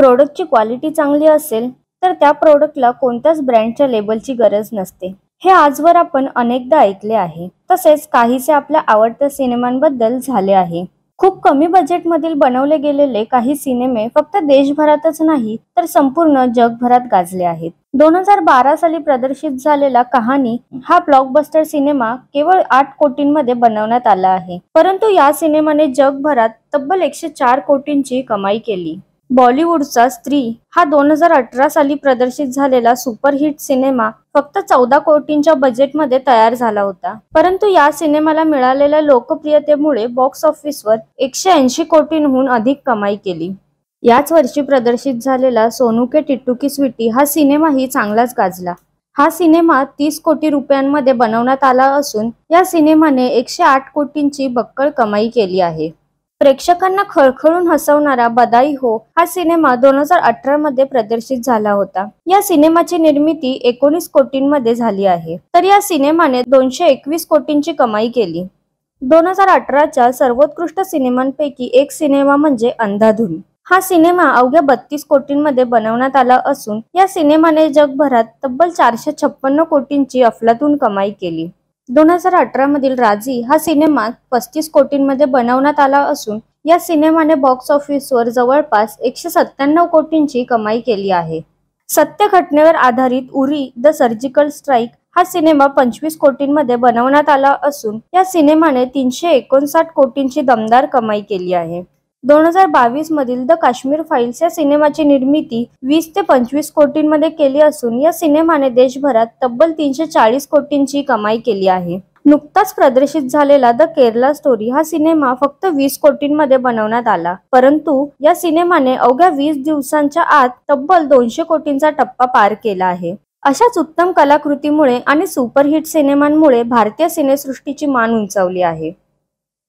प्रोडक्टची क्वालिटी चांगली असेल तर त्या प्रोडक्टला कोणत्याच ब्रँडच्या लेबलची गरज नसते हे आजवर आपण अनेकदा ऐकले आहे तसेच काहीसे आपल्या आवडत्या सिनेमांबद्दल झाले आहे खूप कमी बजेटमधील बनवले गेलेले काही सिनेमे फक्त देशभरातच नाही तर संपूर्ण जगभरात गाजले आहेत दोन हजार बारा साली प्रदर्शित झालेला कहाणी हा ब्लॉकबस्टर सिनेमा केवळ आठ कोटींमध्ये बनवण्यात आला आहे परंतु या सिनेमाने जगभरात तब्बल एकशे चार कोटींची कमाई केली बॉलिवूडचा स्त्री हा दोन हजार अठरा साली प्रदर्शित झालेला सुपरहिट सिनेमा फक्त चौदा कोटींच्या बजेटमध्ये तयार झाला होता परंतु या सिनेमाला मिळालेल्या लोकप्रियतेमुळे बॉक्स ऑफिसवर एकशे ऐंशी कोटींहून अधिक कमाई केली याच वर्षी प्रदर्शित झालेला सोनू के टिट्टू की स्वीटी हा सिनेमाही चांगलाच गाजला हा सिनेमा तीस कोटी रुपयांमध्ये बनवण्यात आला असून या सिनेमाने एकशे आठ कोटींची बक्कळ कमाई केली आहे प्रेक्षकांना खळखळून हसवणारा बदाई हो हा सिनेमा दोन हजार अठरा मध्ये प्रदर्शित झाला होता या सिनेमाची निर्मिती एकोणीस कोटींमध्ये झाली आहे तर या सिनेमाने दोनशे एकवीस कोटींची कमाई केली दोन हजार अठराच्या सर्वोत्कृष्ट सिनेमांपैकी एक सिनेमा म्हणजे अंधाधुन हा सिनेमा अवघ्या बत्तीस कोटींमध्ये बनवण्यात आला असून या सिनेमाने जगभरात तब्बल चारशे छप्पन्न कोटींची अफलातून कमाई केली दोन हजार अठरा मधील राजी हा सिनेमा पस्तीस कोटींमध्ये बनवण्यात आला असून या सिनेमाने बॉक्स ऑफिसवर जवळपास एकशे सत्त्याण्णव कोटींची कमाई केली आहे सत्य घटनेवर आधारित उरी द सर्जिकल स्ट्राईक हा सिनेमा पंचवीस कोटींमध्ये बनवण्यात आला असून या सिनेमाने तीनशे एकोणसाठ कोटींची दमदार कमाई केली आहे बावीस मधील द काश्मीर फाईल्स या सिनेमाची निर्मिती वीस ते पंचवीस कोटींमध्ये केली असून या सिनेमाने देशभरात तब्बल तीनशे चाळीस कोटींची कमाई केली आहे नुकताच प्रदर्शित झालेला द केरला स्टोरी हा सिनेमा फक्त वीस कोटींमध्ये बनवण्यात आला परंतु या सिनेमाने अवघ्या वीस दिवसांच्या आत तब्बल दोनशे कोटींचा टप्पा पार केला आहे अशाच उत्तम कलाकृतीमुळे आणि सुपरहिट सिनेमांमुळे भारतीय सिनेसृष्टीची मान उंचावली आहे